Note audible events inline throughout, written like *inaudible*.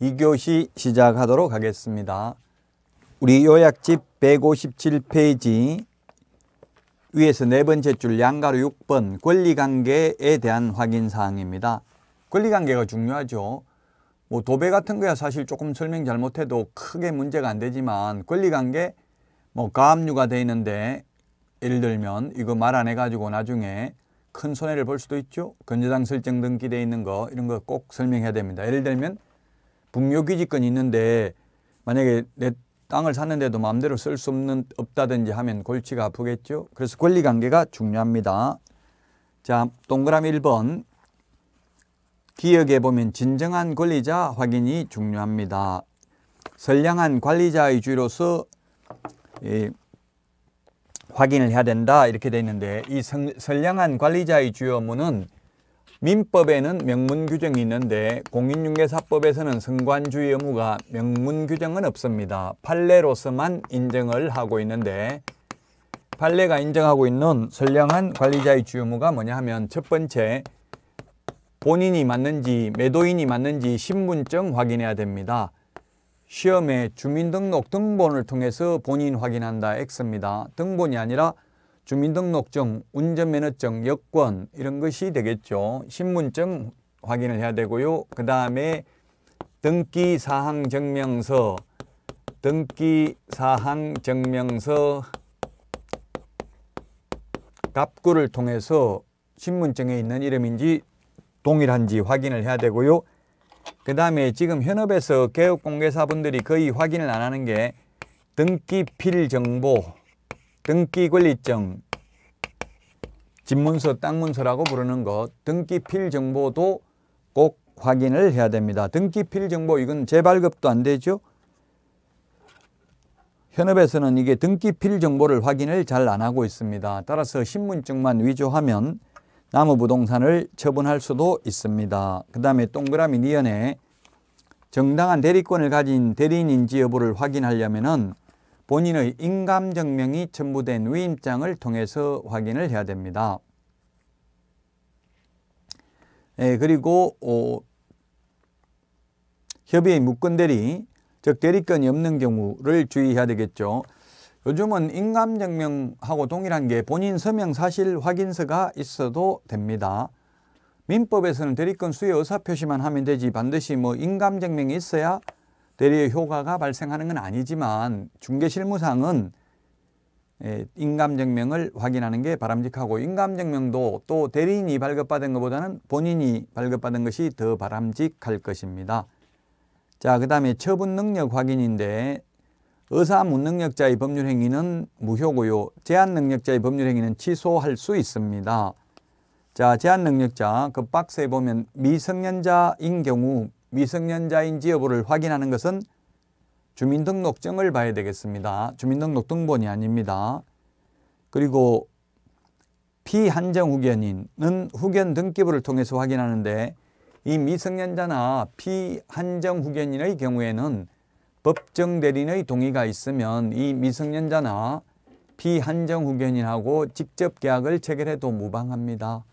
2교시 시작하도록 하겠습니다. 우리 요약집 157페이지 위에서 네 번째 줄 양가로 6번 권리관계에 대한 확인사항입니다. 권리관계가 중요하죠. 뭐 도배 같은 거야 사실 조금 설명 잘못해도 크게 문제가 안 되지만 권리관계 뭐 가압류가 돼 있는데 예를 들면 이거 말 안 해가지고 나중에 큰 손해를 볼 수도 있죠. 건재당 설정 등기돼 있는 거 이런 거 꼭 설명해야 됩니다. 예를 들면 북유기지권이 있는데 만약에 내 땅을 샀는데도 마음대로 쓸 수 없는 없다든지 하면 골치가 아프겠죠. 그래서 권리 관계가 중요합니다. 자, 동그라미 1번. 기억에 보면 진정한 권리자 확인이 중요합니다. 선량한 관리자의 주의로서 예, 확인을 해야 된다 이렇게 되어 있는데 이 선, 선량한 관리자의 주요 업무는 민법에는 명문 규정이 있는데 공인중개사법에서는 승관주의 의무가 명문 규정은 없습니다. 판례로서만 인정을 하고 있는데 판례가 인정하고 있는 선량한 관리자의 주 의무가 뭐냐 하면 첫 번째 본인이 맞는지 매도인이 맞는지 신분증 확인해야 됩니다. 시험에 주민등록 등본을 통해서 본인 확인한다 X입니다. 등본이 아니라 주민등록증, 운전면허증, 여권 이런 것이 되겠죠. 신분증 확인을 해야 되고요. 그 다음에 등기사항증명서, 등기사항증명서 갑구를 통해서 신분증에 있는 이름인지 동일한지 확인을 해야 되고요. 그 다음에 지금 현업에서 개업공개사분들이 거의 확인을 안 하는 게 등기필정보, 등기권리증 집문서, 땅문서라고 부르는 것 등기필 정보도 꼭 확인을 해야 됩니다. 등기필 정보 이건 재발급도 안 되죠. 현업에서는 이게 등기필 정보를 확인을 잘 안 하고 있습니다. 따라서 신분증만 위조하면 나무 부동산을 처분할 수도 있습니다. 그 다음에 동그라미 니은에 정당한 대리권을 가진 대리인인지 여부를 확인하려면 본인의 인감증명이 첨부된 위임장을 통해서 확인을 해야 됩니다. 예, 그리고 어, 협의의 무권대리, 즉 대리권이 없는 경우를 주의해야 되겠죠. 요즘은 인감증명하고 동일한 게 본인 서명 사실 확인서가 있어도 됩니다. 민법에서는 대리권 수의 의사표시만 하면 되지 반드시 뭐 인감증명이 있어야 대리의 효과가 발생하는 건 아니지만 중개 실무상은 예, 인감증명을 확인하는 게 바람직하고 인감증명도 또 대리인이 발급받은 것보다는 본인이 발급받은 것이 더 바람직할 것입니다. 자, 그 다음에 처분 능력 확인인데 의사 무능력자의 법률 행위는 무효고요. 제한 능력자의 법률 행위는 취소할 수 있습니다. 자, 제한 능력자 그 박스에 보면 미성년자인 경우 미성년자인지 여부를 확인하는 것은 주민등록증을 봐야 되겠습니다. 주민등록 등본이 아닙니다. 그리고 피한정 후견인은 후견 등기부를 통해서 확인하는데 이 미성년자나 피한정 후견인의 경우에는 법정 대리인의 동의가 있으면 이 미성년자나 피한정 후견인하고 직접 계약을 체결해도 무방합니다.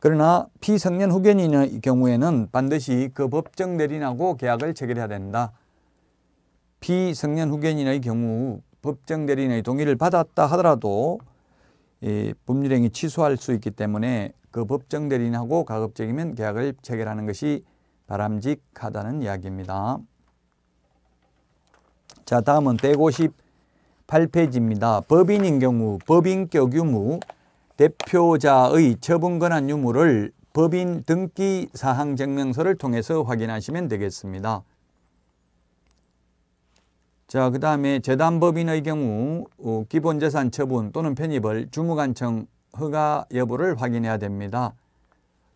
그러나 피성년 후견인의 경우에는 반드시 그 법정 대리인하고 계약을 체결해야 된다. 피성년 후견인의 경우 법정 대리인의 동의를 받았다 하더라도 이 법률행위 취소할 수 있기 때문에 그 법정 대리인하고 가급적이면 계약을 체결하는 것이 바람직하다는 이야기입니다. 자 다음은 158페이지입니다. 법인인 경우 법인격 유무 대표자의 처분권한 유무를 법인 등기 사항 증명서를 통해서 확인하시면 되겠습니다. 자, 그 다음에 재단법인의 경우 어, 기본재산 처분 또는 편입을 주무관청 허가 여부를 확인해야 됩니다.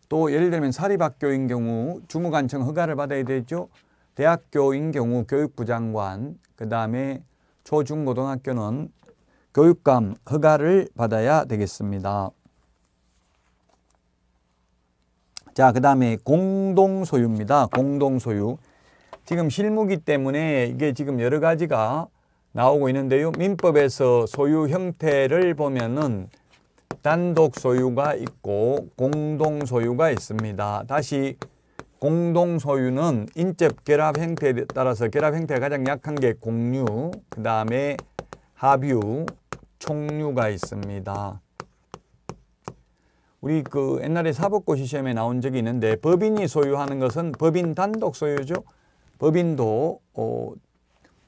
또 예를 들면 사립학교인 경우 주무관청 허가를 받아야 되죠. 대학교인 경우 교육부 장관, 그 다음에 초중고등학교는 교육감 허가를 받아야 되겠습니다. 자, 그 다음에 공동소유입니다. 공동소유. 지금 실무기 때문에 이게 지금 여러 가지가 나오고 있는데요. 민법에서 소유 형태를 보면은 단독 소유가 있고 공동 소유가 있습니다. 다시 공동 소유는 인접 결합 행태에 따라서 결합 행태가 가장 약한 게 공유, 그 다음에 합유, 종류가 있습니다. 우리 그 옛날에 사법고시 시험에 나온 적이 있는데 법인이 소유하는 것은 법인 단독 소유죠. 법인도 어,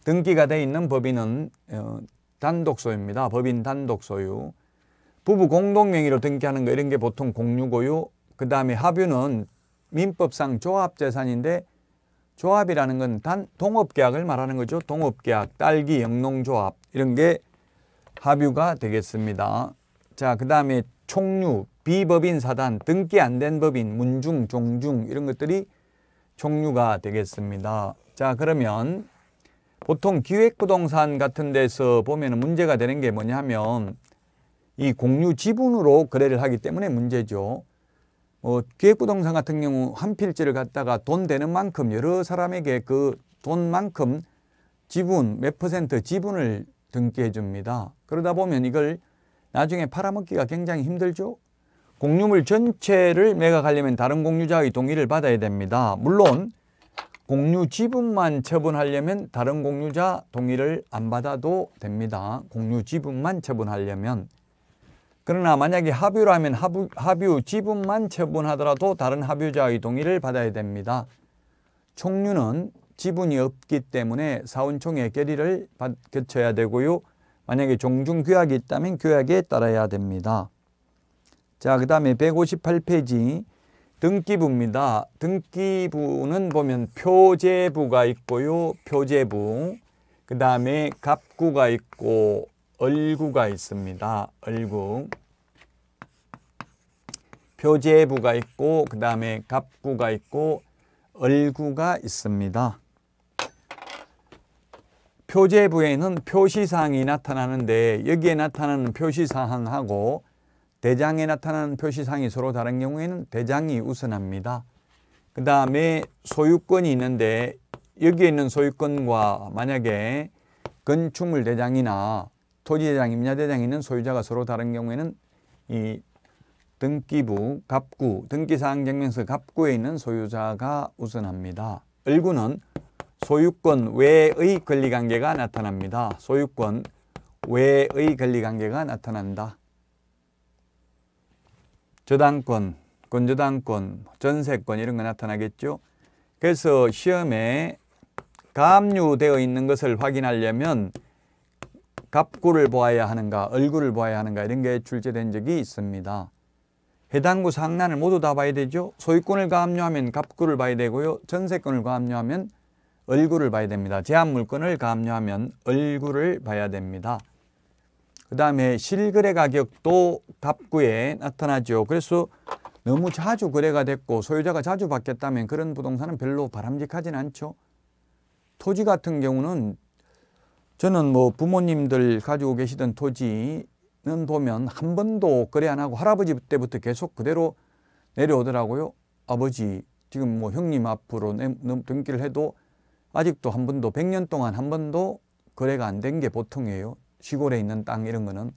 등기가 돼 있는 법인은 어, 단독 소유입니다. 법인 단독 소유. 부부 공동 명의로 등기하는 거 이런 게 보통 공유고요. 그 다음에 합유는 민법상 조합재산인데 조합이라는 건 단 동업계약을 말하는 거죠. 동업계약, 딸기, 영농조합 이런 게 합유가 되겠습니다. 자, 그 다음에 총류, 비법인 사단, 등기 안 된 법인, 문중, 종중 이런 것들이 총류가 되겠습니다. 자, 그러면 보통 기획부동산 같은 데서 보면 문제가 되는 게 뭐냐면 이 공유 지분으로 거래를 하기 때문에 문제죠. 뭐 기획부동산 같은 경우 한 필지를 갖다가 돈 되는 만큼 여러 사람에게 그 돈만큼 지분 몇 퍼센트 지분을 등기해 줍니다. 그러다 보면 이걸 나중에 팔아먹기가 굉장히 힘들죠. 공유물 전체를 매각하려면 다른 공유자의 동의를 받아야 됩니다. 물론 공유 지분만 처분하려면 다른 공유자 동의를 안 받아도 됩니다. 공유 지분만 처분하려면 그러나 만약에 합유라면 합유, 합유 지분만 처분하더라도 다른 합유자의 동의를 받아야 됩니다. 총류는 지분이 없기 때문에 사원총회 결의를 거쳐야 되고요. 만약에 종중 규약이 있다면 규약에 따라야 됩니다. 자, 그 다음에 158페이지 등기부입니다. 등기부는 보면 표제부가 있고요. 표제부. 그 다음에 갑구가 있고 얼구가 있습니다. 얼구. 표제부가 있고 그 다음에 갑구가 있고 얼구가 있습니다. 교재부에는 표시사항이 나타나는데 여기에 나타나는 표시사항하고 대장에 나타나는 표시사항이 서로 다른 경우에는 대장이 우선합니다. 그 다음에 소유권이 있는데 여기에 있는 소유권과 만약에 건축물 대장이나 토지 대장, 임야 대장이 있는 소유자가 서로 다른 경우에는 이 등기부, 갑구, 등기사항 증명서 갑구에 있는 소유자가 우선합니다. 을구는 소유권 외의 권리관계가 나타납니다. 소유권 외의 권리관계가 나타난다. 저당권, 건저당권, 전세권 이런 거 나타나겠죠. 그래서 시험에 가압류되어 있는 것을 확인하려면 갑구를 보아야 하는가, 얼굴을 보아야 하는가 이런 게 출제된 적이 있습니다. 해당구 상란을 모두 다 봐야 되죠. 소유권을 가압류하면 갑구를 봐야 되고요. 전세권을 가압류하면 얼굴을 봐야 됩니다. 제한 물건을 감류하면 얼굴을 봐야 됩니다. 그 다음에 실거래 가격도 답구에 나타나죠. 그래서 너무 자주 거래가 됐고 소유자가 자주 바뀌었다면 그런 부동산은 별로 바람직하진 않죠. 토지 같은 경우는 저는 뭐 부모님들 가지고 계시던 토지는 보면 한 번도 거래 안 하고 할아버지 때부터 계속 그대로 내려오더라고요. 아버지 지금 뭐 형님 앞으로 등기를 해도 아직도 한 번도 100년 동안 한 번도 거래가 안 된 게 보통이에요. 시골에 있는 땅 이런 거는.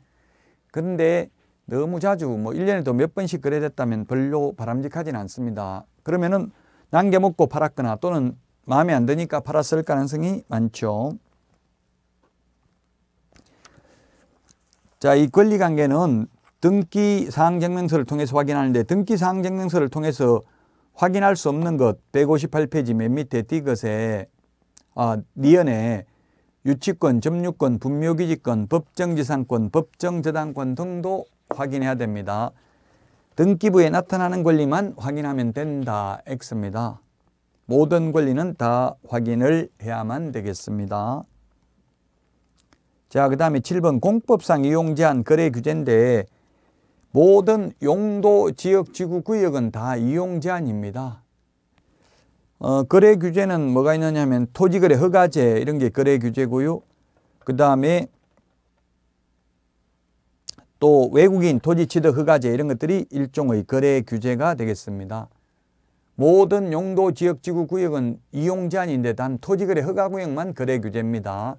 근데 너무 자주 뭐 1년에도 몇 번씩 거래됐다면 별로 바람직하진 않습니다. 그러면은 남겨먹고 팔았거나 또는 마음에 안 드니까 팔았을 가능성이 많죠. 자, 이 권리관계는 등기 사항증명서를 통해서 확인하는데 등기 사항증명서를 통해서 확인할 수 없는 것 158페이지 맨 밑에 띄것에 아, 니언에 유치권, 점유권, 분묘기지권, 법정지상권, 법정저당권 등도 확인해야 됩니다. 등기부에 나타나는 권리만 확인하면 된다. X입니다. 모든 권리는 다 확인을 해야만 되겠습니다. 자, 그 다음에 7번 공법상 이용 제한 거래 규제인데 모든 용도 지역 지구 구역은 다 이용 제한입니다. 어, 거래 규제는 뭐가 있느냐 하면 토지거래 허가제 이런 게 거래 규제고요. 그 다음에 또 외국인 토지 취득 허가제 이런 것들이 일종의 거래 규제가 되겠습니다. 모든 용도 지역 지구 구역은 이용 제한인데 단 토지거래 허가 구역만 거래 규제입니다.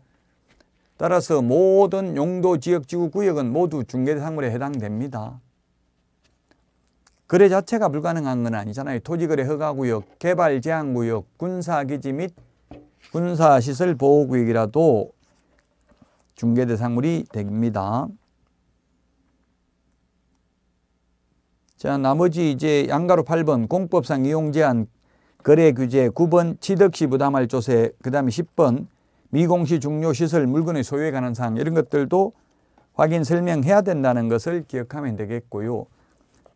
따라서 모든 용도 지역 지구 구역은 모두 중개 상물에 해당됩니다. 거래 자체가 불가능한 건 아니잖아요. 토지거래 허가구역, 개발 제한구역, 군사기지 및 군사시설 보호구역이라도 중개 대상물이 됩니다. 자, 나머지 이제 양가로 8번 공법상 이용 제한 거래 규제 9번 취득시 부담할 조세 그다음에 10번 미공시 중요 시설 물건의 소유에 관한 사항 이런 것들도 확인 설명해야 된다는 것을 기억하면 되겠고요.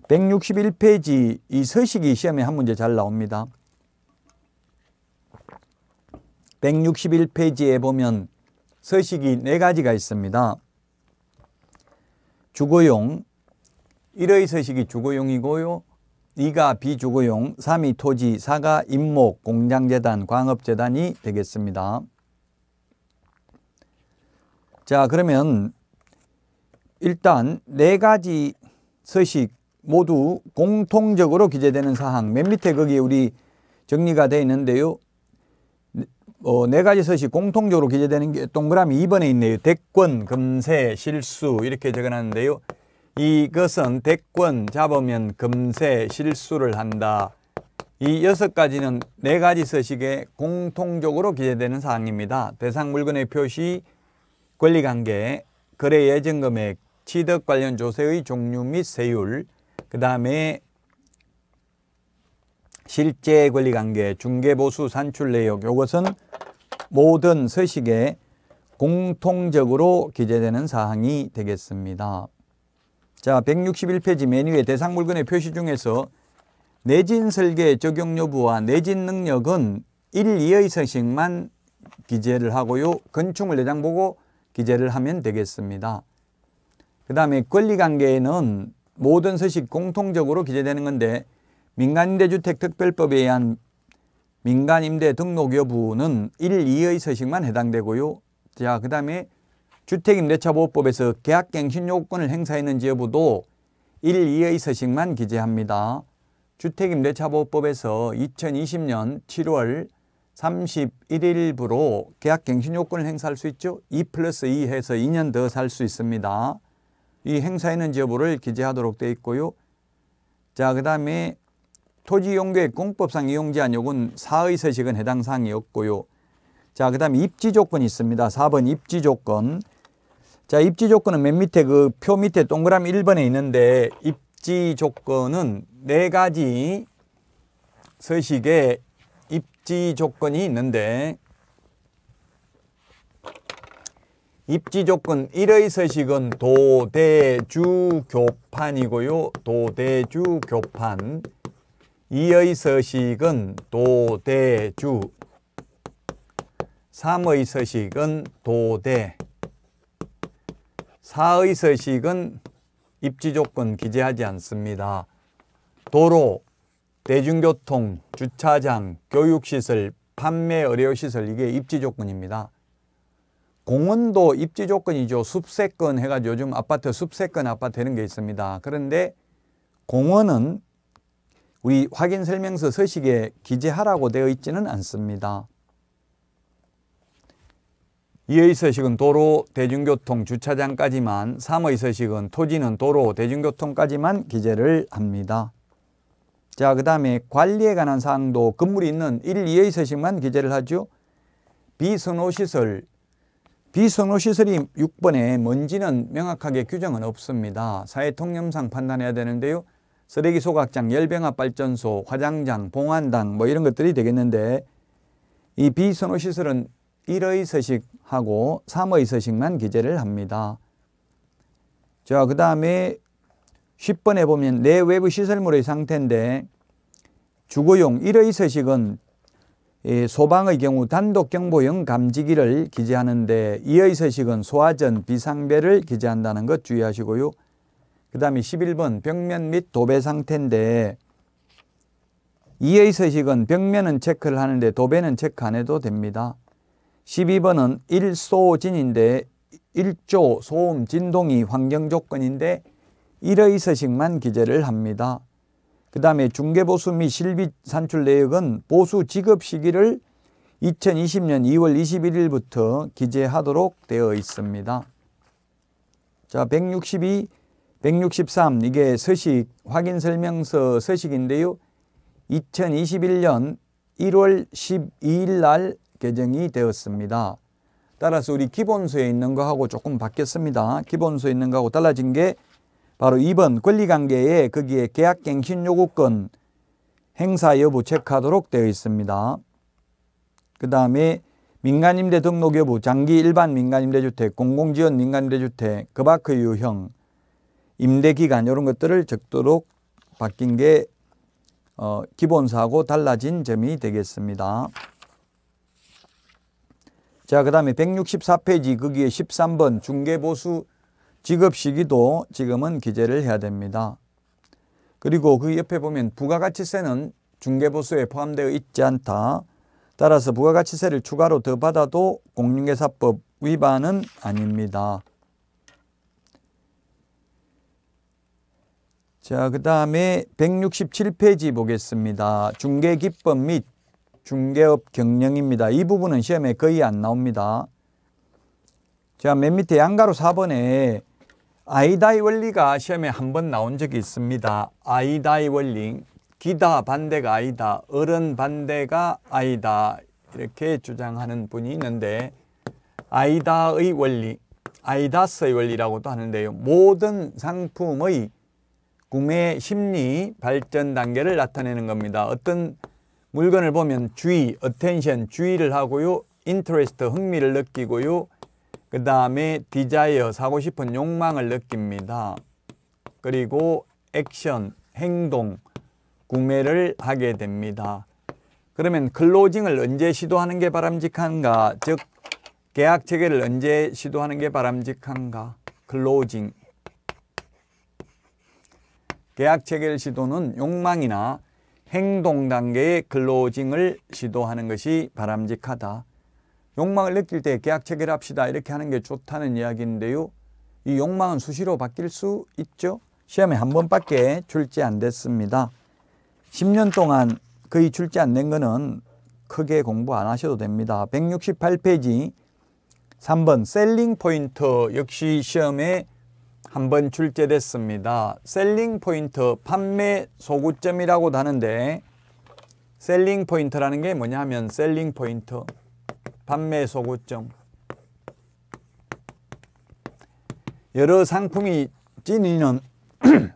161페이지 이 서식이 시험에 한 문제 잘 나옵니다. 161페이지에 보면 서식이 네 가지가 있습니다. 주거용, 1의 서식이 주거용이고요. 2가 비주거용, 3이 토지, 4가 임목, 공장재단, 광업재단이 되겠습니다. 자, 그러면 일단 네 가지 서식 모두 공통적으로 기재되는 사항 맨 밑에 거기에 우리 정리가 되어 있는데요. 어, 네 가지 서식 공통적으로 기재되는 게 동그라미 2번에 있네요. 대권, 금세, 실수 이렇게 적어놨는데요. 이것은 대권 잡으면 금세 실수를 한다. 이 여섯 가지는 네 가지 서식에 공통적으로 기재되는 사항입니다. 대상 물건의 표시, 권리관계, 거래 예정금액, 취득 관련 조세의 종류 및 세율, 그 다음에 실제 권리관계, 중개보수 산출 내역 이것은 모든 서식에 공통적으로 기재되는 사항이 되겠습니다. 자, 161페이지 메뉴의 대상 물건의 표시 중에서 내진 설계 적용 여부와 내진 능력은 1, 2의 서식만 기재를 하고요. 건축물 내장 보고 기재를 하면 되겠습니다. 그 다음에 권리관계에는 모든 서식 공통적으로 기재되는 건데 민간임대주택특별법에 의한 민간임대 등록 여부는 1, 2의 서식만 해당되고요. 자, 그 다음에 주택임대차보호법에서 계약갱신 요건을 행사했는지 여부도 1, 2의 서식만 기재합니다. 주택임대차보호법에서 2020년 7월 31일부로 계약갱신 요건을 행사할 수 있죠. 2 플러스 2 해서 2년 더 살 수 있습니다. 이 행사에는 지 여부를 기재하도록 되어 있고요. 자, 그 다음에 토지용계획 공법상 이용제한 요건 사의 서식은 해당 사항이었고요. 자, 그 다음에 입지 조건이 있습니다. 4번 입지 조건. 자, 입지 조건은 맨 밑에 그 표 밑에 동그라미 1번에 있는데 입지 조건은 네 가지 서식의 입지 조건이 있는데 입지 조건 1의 서식은 도대주 교판이고요. 도대주 교판 2의 서식은 도대주 3의 서식은 도대 4의 서식은 입지 조건 기재하지 않습니다. 도로, 대중교통, 주차장, 교육시설, 판매 의료시설 이게 입지 조건입니다. 공원도 입지 조건이죠. 숲세권 해가지고 요즘 아파트 숲세권 아파트 되는 게 있습니다. 그런데 공원은 우리 확인 설명서 서식에 기재하라고 되어 있지는 않습니다. 2의 서식은 도로, 대중교통, 주차장까지만, 3의 서식은 토지는 도로, 대중교통까지만 기재를 합니다. 자, 그 다음에 관리에 관한 사항도 건물이 있는 1, 2의 서식만 기재를 하죠. 비선호시설, 비선호시설이 6번에 먼지는 명확하게 규정은 없습니다. 사회통념상 판단해야 되는데요. 쓰레기 소각장, 열병합발전소, 화장장, 봉안당 뭐 이런 것들이 되겠는데 이 비선호시설은 1의 서식하고 3의 서식만 기재를 합니다. 자, 그 다음에 10번에 보면 내외부 시설물의 상태인데 주거용 1의 서식은 소방의 경우 단독 경보용 감지기를 기재하는데 이의 서식은 소화전 비상배를 기재한다는 것 주의하시고요. 그 다음에 11번 벽면 및 도배 상태인데 이의 서식은 벽면은 체크를 하는데 도배는 체크 안 해도 됩니다. 12번은 일소진인데 일조 소음 진동이 환경 조건인데 일의 서식만 기재를 합니다. 그 다음에 중개보수 및 실비 산출 내역은 보수 지급 시기를 2020년 2월 21일부터 기재하도록 되어 있습니다. 자, 162, 163 이게 서식 확인 설명서 서식인데요. 2021년 1월 12일 날 개정이 되었습니다. 따라서 우리 기본서에 있는 거하고 조금 바뀌었습니다. 기본서에 있는 거하고 달라진 게 바로 2번 권리관계에 거기에 계약갱신 요구권 행사 여부 체크하도록 되어 있습니다. 그 다음에 민간임대 등록 여부, 장기 일반 민간임대주택, 공공지원 민간임대주택, 그 밖의 유형, 임대기간 이런 것들을 적도록 바뀐 게 어, 기본사하고 달라진 점이 되겠습니다. 자, 그 다음에 164페이지 거기에 13번 중개보수 직업 시기도 지금은 기재를 해야 됩니다. 그리고 그 옆에 보면 부가가치세는 중개보수에 포함되어 있지 않다. 따라서 부가가치세를 추가로 더 받아도 공인중개사법 위반은 아닙니다. 자, 그 다음에 167페이지 보겠습니다. 중개기법 및 중개업 경영입니다. 이 부분은 시험에 거의 안 나옵니다. 자, 맨 밑에 양가로 4번에 아이다이 원리가 시험에 한 번 나온 적이 있습니다. 아이다이 원리, 기다 반대가 아이다, 어른 반대가 아이다 이렇게 주장하는 분이 있는데 아이다의 원리, 아이다스의 원리라고도 하는데요. 모든 상품의 구매 심리 발전 단계를 나타내는 겁니다. 어떤 물건을 보면 주의, a t t 주의를 하고요. i n t e r 흥미를 느끼고요. 그 다음에 디자이어, 사고 싶은 욕망을 느낍니다. 그리고 액션, 행동, 구매를 하게 됩니다. 그러면 클로징을 언제 시도하는 게 바람직한가? 즉, 계약 체결을 언제 시도하는 게 바람직한가? 클로징. 계약 체결 시도는 욕망이나 행동 단계의 클로징을 시도하는 것이 바람직하다. 욕망을 느낄 때 계약 체결합시다 이렇게 하는 게 좋다는 이야기인데요. 이 욕망은 수시로 바뀔 수 있죠. 시험에 한 번밖에 출제 안 됐습니다. 10년 동안 거의 출제 안 된 거는 크게 공부 안 하셔도 됩니다. 168페이지 3번 셀링 포인트 역시 시험에 한 번 출제됐습니다. 셀링 포인트 판매 소구점이라고도 하는데 셀링 포인트라는 게 뭐냐 하면 셀링 포인트 판매소구점 여러 상품이 찐이는 *clears throat*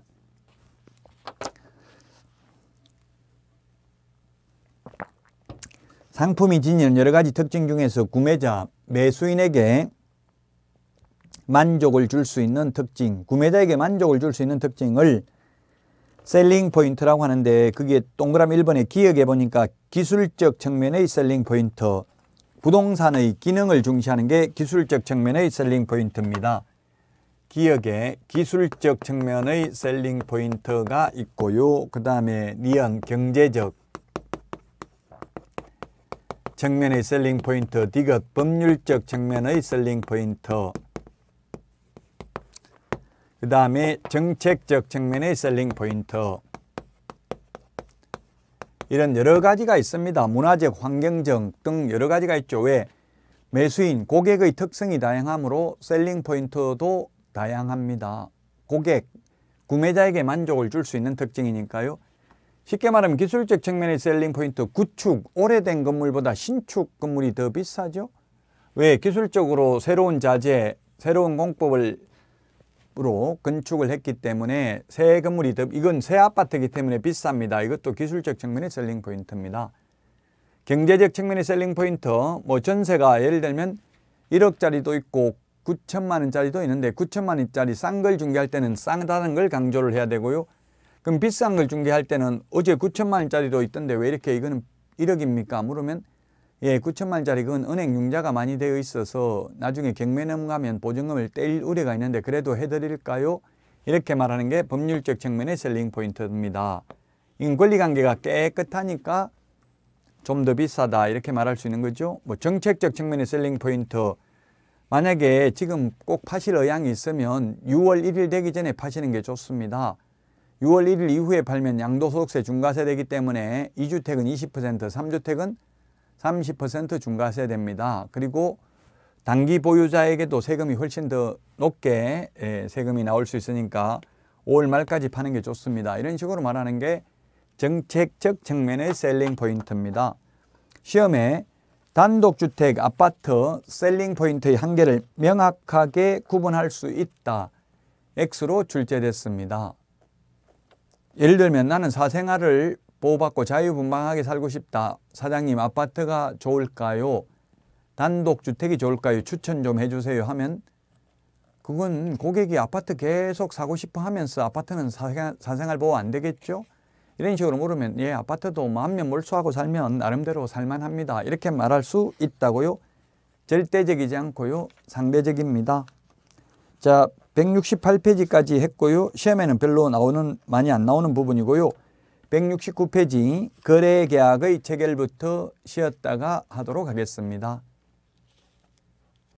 상품이 지니는 여러 가지 특징 중에서 구매자, 매수인에게 만족을 줄 수 있는 특징, 구매자에게 만족을 줄 수 있는 특징을 셀링 포인트라고 하는데 그게 동그라미 1번에 기억해 보니까 기술적 측면의 셀링 포인트, 부동산의 기능을 중시하는 게 기술적 측면의 셀링 포인트입니다. 기역에 기술적 측면의 셀링 포인트가 있고요. 그 다음에 니언 경제적 측면의 셀링 포인트, 디귿 법률적 측면의 셀링 포인트, 그 다음에 정책적 측면의 셀링 포인트, 이런 여러 가지가 있습니다. 문화적, 환경적 등 여러 가지가 있죠. 왜? 매수인, 고객의 특성이 다양하므로 셀링 포인트도 다양합니다. 고객, 구매자에게 만족을 줄 수 있는 특징이니까요. 쉽게 말하면 기술적 측면의 셀링 포인트, 구축, 오래된 건물보다 신축 건물이 더 비싸죠. 왜? 기술적으로 새로운 자재, 새로운 공법을 으로 건축을 했기 때문에 새 건물이 더, 이건 새 아파트이기 때문에 비쌉니다. 이것도 기술적 측면의 셀링 포인트입니다. 경제적 측면의 셀링 포인트, 뭐 전세가 예를 들면 1억짜리도 있고 9천만 원짜리도 있는데 9천만 원짜리 싼 걸 중개할 때는 싼다는 걸 강조를 해야 되고요. 그럼 비싼 걸 중개할 때는 어제 9천만 원짜리도 있던데 왜 이렇게 이거는 1억입니까? 물으면 예, 9천만짜리 그건 은행 융자가 많이 되어 있어서 나중에 경매 넘가면 보증금을 떼일 우려가 있는데 그래도 해드릴까요? 이렇게 말하는 게 법률적 측면의 셀링 포인트입니다. 이건 권리관계가 깨끗하니까 좀 더 비싸다 이렇게 말할 수 있는 거죠. 뭐 정책적 측면의 셀링 포인트 만약에 지금 꼭 파실 의향이 있으면 6월 1일 되기 전에 파시는 게 좋습니다. 6월 1일 이후에 팔면 양도소득세 중과세 되기 때문에 2주택은 20%, 3주택은 30% 중과세 됩니다. 그리고 단기 보유자에게도 세금이 훨씬 더 높게 예, 세금이 나올 수 있으니까 5월 말까지 파는 게 좋습니다. 이런 식으로 말하는 게 정책적 측면의 셀링 포인트입니다. 시험에 단독주택, 아파트, 셀링 포인트의 한계를 명확하게 구분할 수 있다. X로 출제됐습니다. 예를 들면 나는 사생활을 보호받고 자유분방하게 살고 싶다. 사장님 아파트가 좋을까요? 단독주택이 좋을까요? 추천 좀 해주세요 하면 그건 고객이 아파트 계속 사고 싶어 하면서 아파트는 사생활 보호 안 되겠죠? 이런 식으로 물으면 예 아파트도 마음면 몰수하고 살면 나름대로 살만합니다. 이렇게 말할 수 있다고요. 절대적이지 않고요. 상대적입니다. 자 168페이지까지 했고요. 시험에는 별로 나오는 많이 안 나오는 부분이고요. 169페이지 거래계약의 체결부터 쉬었다가 하도록 하겠습니다.